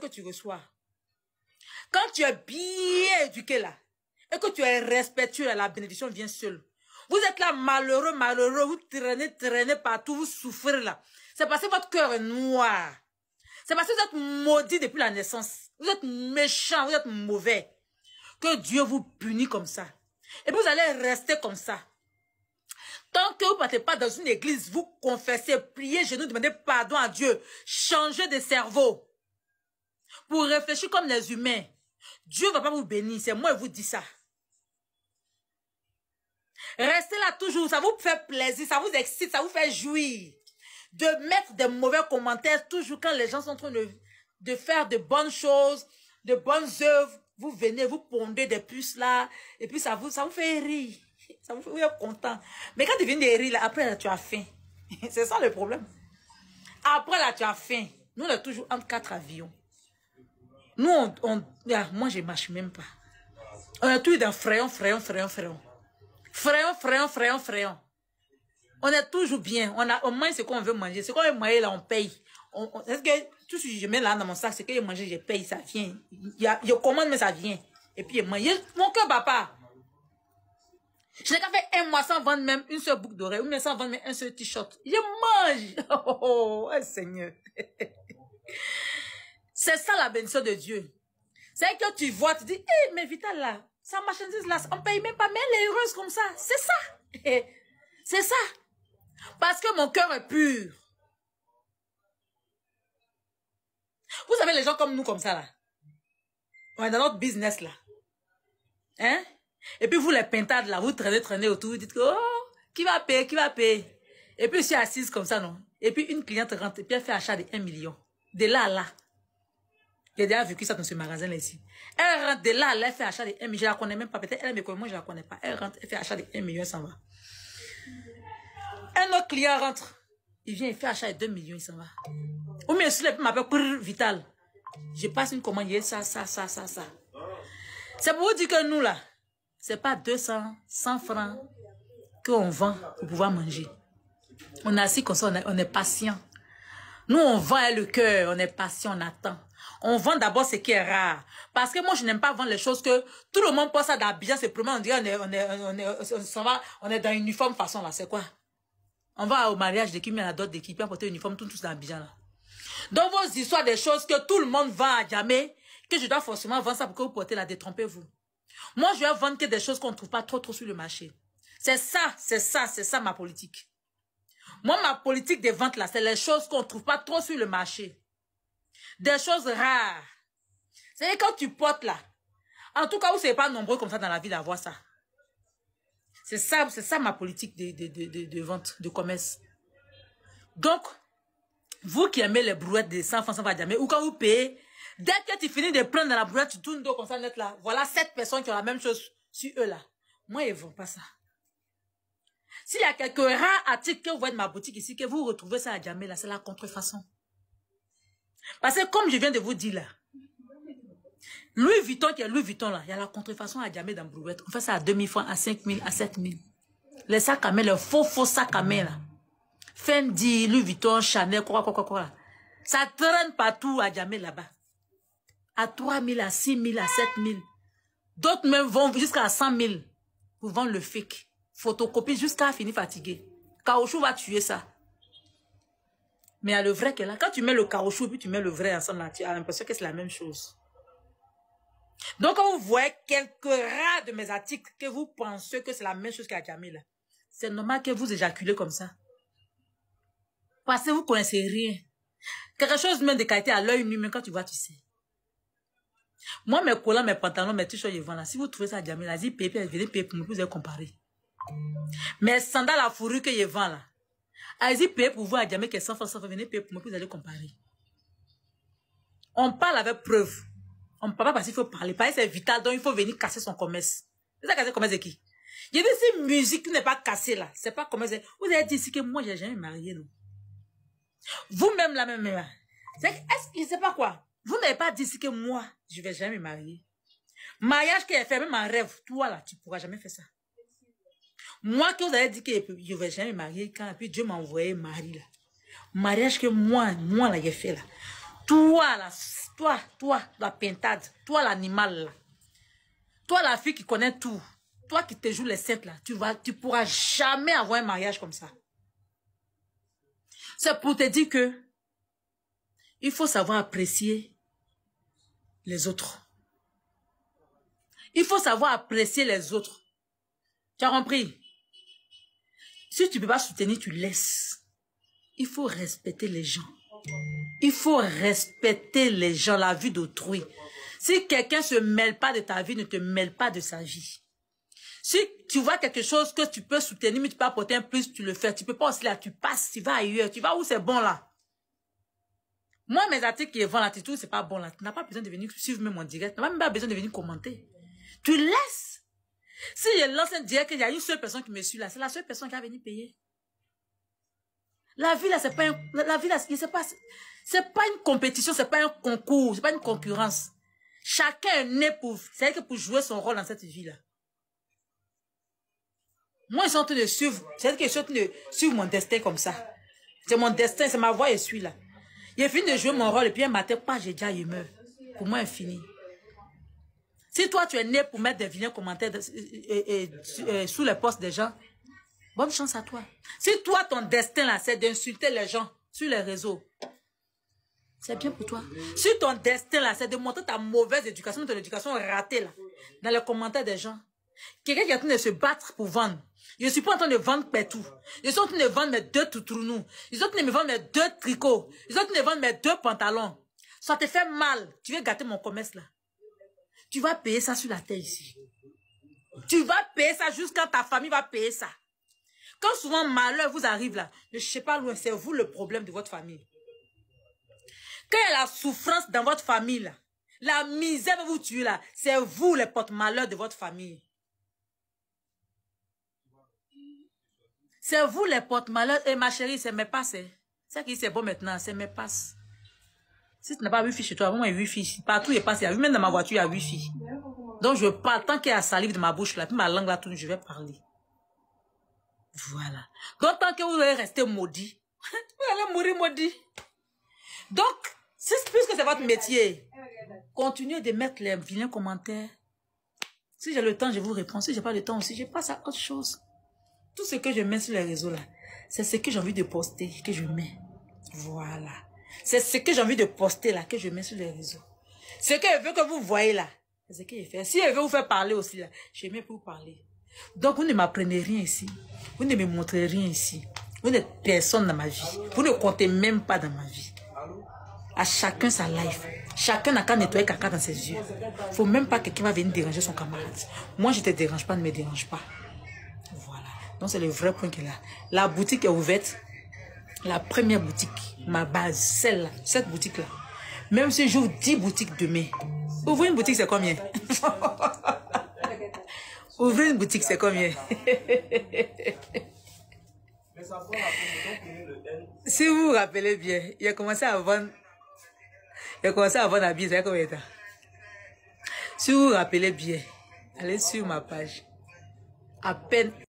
que tu reçois, quand tu es bien éduqué là, et que tu es respectueux, la bénédiction vient seule. Vous êtes là malheureux, malheureux, vous traînez, traînez partout, vous souffrez là. C'est parce que votre cœur est noir. C'est parce que vous êtes maudit depuis la naissance. Vous êtes méchant, vous êtes mauvais. Que Dieu vous punit comme ça. Et vous allez rester comme ça. Tant que vous ne partez pas dans une église, vous confessez, priez, genoux, demandez pardon à Dieu. Changez de cerveau pour réfléchir comme les humains. Dieu ne va pas vous bénir, c'est moi qui vous dis ça. Restez là toujours, ça vous fait plaisir, ça vous excite, ça vous fait jouir. De mettre des mauvais commentaires toujours quand les gens sont en train de, faire de bonnes choses, de bonnes œuvres. Vous venez, vous pondez des puces là, et puis ça vous, ça vous fait rire. Ça vous fait content. Mais quand tu viens de rire, là, après tu as faim. C'est ça le problème. Après là, tu as faim. Nous, on est toujours entre quatre avions. Nous, on, on ah, moi, je marche même pas. On est tous dans frayon, frayon, frayon, frayon. Frayon, frayon, frayon, frayon. On est toujours bien. On a au moins ce qu'on veut manger. Ce qu'on veut manger, là, on paye. Est-ce que tout ce que je mets là dans mon sac, c'est que je mange, je paye, ça vient. Je, commande, mais ça vient. Et puis, je mange. Mon cœur papa Je n'ai qu'à faire un mois sans vendre même une seule boucle d'oreille, ou même sans vendre même un seul t-shirt. Je mange. Oh, oh, oh, oh, oh Seigneur. C'est ça la bénédiction de Dieu. C'est que tu vois, tu dis, hé, eh, mais Vital là, ça marchandise là, on paye même pas, mais elle est heureuse comme ça. C'est ça. C'est ça. Parce que mon cœur est pur. Vous savez, les gens comme nous, comme ça, là. On est dans notre business, là. Hein? Et puis, vous, les pintades, là, vous traînez, traînez autour, vous dites oh, qui va payer, qui va payer? Et puis, je suis assise comme ça, non? Et puis, une cliente rentre, et puis elle fait achat de 1 million. De là à là. J'ai déjà vécu ça dans ce magasin-là ici. Elle rentre de là, elle fait achat de 1 million. Je la connais même pas. Peut-être elle me connaît, moi je la connais pas. Elle rentre, elle fait achat de 1 million, ça va. Un autre client rentre. Il vient, il fait achat de 2 millions, il s'en va. Ou bien sur le m'appelle Vital. Je passe une commande, il ça, ça, ça, ça, ça. C'est pour vous dire que nous, là, c'est pas 200, 100 francs qu'on vend pour pouvoir manger. On est assis comme ça, on est patient. Nous, on vend hein, le cœur, on est patient, on attend on vend d'abord ce qui est rare. Parce que moi, je n'aime pas vendre les choses que tout le monde pense à d'Abidjan, c'est premier, on dit, on est, on dans une uniforme façon, là, c'est quoi? On va au mariage d'équipe, mais il y en a d'autres d'équipe, uniforme, tout, tout dans Abidjan, là. Dans vos histoires des choses que tout le monde va à jamais, que je dois forcément vendre ça pour que vous portez la détrompez-vous. Moi, je vais vendre que des choses qu'on ne trouve pas trop, trop sur le marché. C'est ça, c'est ça, c'est ça ma politique. Moi, ma politique de vente, là, c'est les choses qu'on ne trouve pas trop sur le marché des choses rares. C'est quand tu portes là, en tout cas, vous ne pas nombreux comme ça dans la ville d'avoir ça. C'est ça, c'est ça ma politique de, de, de, de, vente, de commerce. Donc, vous qui aimez les brouettes de 100 francs, va jamais, ou quand vous payez, dès que tu finis de prendre dans la brouette, tu tournes dos comme ça, là. Voilà sept personnes qui ont la même chose sur eux là. Moi, ils ne vont pas ça. S'il y a quelques rares articles que vous voyez de ma boutique ici, que vous retrouvez ça à jamais là, c'est la contrefaçon. Parce que comme je viens de vous dire là, Louis Vuitton qui est Louis Vuitton là, il y a la contrefaçon à jamais dans Brouette. On fait ça à 2000 francs, à 5000, à 7000. Les sacs à main, les faux faux sacs à main là. Fendi, Louis Vuitton, Chanel, quoi, quoi, quoi, quoi Ça traîne partout à jamais là-bas. À 3000, à 6000, à 7000. D'autres même vont jusqu'à 100 000 pour vendre le fake. Photocopie jusqu'à finir fatigué. Caochou va tuer ça. Mais il le vrai qui est là. Quand tu mets le caoutchouc et puis tu mets le vrai ensemble tu as l'impression que c'est la même chose. Donc, quand vous voyez quelques rats de mes articles que vous pensez que c'est la même chose qu'à Camille, c'est normal que vous éjaculez comme ça. Parce que vous ne connaissez rien. Quelque chose même de qualité à l'œil nu, mais quand tu vois, tu sais. Moi, mes collants, mes pantalons, mes t-shirts, je vends là. Si vous trouvez ça à allez-y, pépé, venez payer pour vous, vous allez comparer. Mes sandales à fourrure que je vends là. Allez-y payez pour voir à Djamé qui est 100 francs, 100 venez payer pour moi, vous allez comparer. On parle avec preuve. On ne parle pas parce qu'il faut parler. Parler, c'est vital, donc il faut venir casser son commerce. C'est ça, casser le commerce de qui J'ai vu si musique n'est pas cassée là, c'est pas commerce. Vous avez dit ici que moi, je n'ai jamais marié, non Vous-même, la même, même. Est-ce sait sais pas quoi Vous n'avez pas dit ici que moi, je vais jamais me marier. Mariage qui est fait, même en rêve, toi là, tu ne pourras jamais faire ça. Moi qui vous avez dit que je ne vais jamais marier quand, puis Dieu m'a envoyé Marie, là. Mariage que moi, moi là, j'ai fait là. Toi là, toi, toi, la pentade, toi l'animal là. Toi la fille qui connaît tout, toi qui te joues les sept là, tu vas, tu pourras jamais avoir un mariage comme ça. C'est pour te dire que il faut savoir apprécier les autres. Il faut savoir apprécier les autres. Tu as compris si tu ne peux pas soutenir, tu laisses. Il faut respecter les gens. Il faut respecter les gens, la vie d'autrui. Si quelqu'un ne se mêle pas de ta vie, ne te mêle pas de sa vie. Si tu vois quelque chose que tu peux soutenir, mais tu peux apporter un plus, tu le fais. Tu ne peux pas aussi là, tu passes, tu vas ailleurs, tu vas où c'est bon là. Moi, mes articles qui vendent l'attitude, c'est pas bon là. Tu n'as pas besoin de venir suivre même en direct. Tu n'as même pas besoin de venir commenter. Tu laisses. Si je lance un direct, il y a une seule personne qui me suit là, c'est la seule personne qui a venir payer. La vie là, c'est pas, la vie là, pas, c'est pas une compétition, c'est pas un concours, c'est pas une concurrence. Chacun est né pour, c'est pour jouer son rôle dans cette vie là. Moi, je suis en train de suivre, c'est que je de suivre mon destin comme ça. C'est mon destin, c'est ma voix, je suis là. J'ai fini de jouer mon rôle et puis un matin, pas, j'ai déjà humeur. Pour moi, infini. fini. Si toi, tu es né pour mettre des vilains commentaires de, sous les postes des gens, bonne chance à toi. Si toi, ton destin, là, c'est d'insulter les gens sur les réseaux, c'est bien pour toi. Si ton destin, là, c'est de montrer ta mauvaise éducation, ton éducation ratée, là, dans les commentaires des gens, quelqu'un qui est en train de se battre pour vendre, je ne suis pas en train de vendre partout. Ils suis en train de vendre mes deux toutrounous. Ils suis en train de vendre mes deux tricots. Ils ont en train de vendre mes deux pantalons. Ça te fait mal. Tu veux gâter mon commerce, là. Tu vas payer ça sur la terre ici. Tu vas payer ça jusqu'à ta famille va payer ça. Quand souvent malheur vous arrive là, je ne sais pas loin, c'est vous le problème de votre famille. Quand il y a la souffrance dans votre famille là, la misère va vous tuer là, c'est vous les porte-malheur de votre famille. C'est vous les porte-malheur. Et eh, ma chérie, c'est mes passes. Hein. C'est qui c'est bon maintenant, c'est mes passes. Si tu n'as pas Wi-Fi chez toi, moi, il y a Wi-Fi. Partout, il y a passé. Même dans ma voiture, il y a Wi-Fi. Donc, je parle. Tant qu'il y a salive de ma bouche, là, ma langue, là, tout je vais parler. Voilà. Donc, tant que vous allez rester maudit, vous allez mourir maudit. Donc, si, puisque c'est votre métier, continuez de mettre les vilains commentaires. Si j'ai le temps, je vous réponds. Si j'ai pas le temps aussi, je passe à autre chose. Tout ce que je mets sur les réseaux là, c'est ce que j'ai envie de poster, que je mets. Voilà. C'est ce que j'ai envie de poster là, que je mets sur les réseaux. Ce que je veux que vous voyez là, c'est ce que je Si elle veux vous faire parler aussi là, je mets pour vous parler. Donc vous ne m'apprenez rien ici. Vous ne me montrez rien ici. Vous n'êtes personne dans ma vie. Vous ne comptez même pas dans ma vie. À chacun sa life. Chacun n'a qu'à nettoyer caca dans ses yeux. Faut même pas que quelqu'un vienne déranger son camarade. Moi, je te dérange pas, ne me dérange pas. Voilà. Donc c'est le vrai point qu'il a. La boutique est ouverte la première boutique, ma base, celle-là, cette boutique-là. Même si j'ouvre 10 boutiques demain, ouvrir une boutique, c'est combien Ouvrir une boutique, c'est combien Si vous vous rappelez bien, il a commencé à vendre, il a commencé à vendre à bise, combien de Si vous vous rappelez bien, allez sur ma page. À peine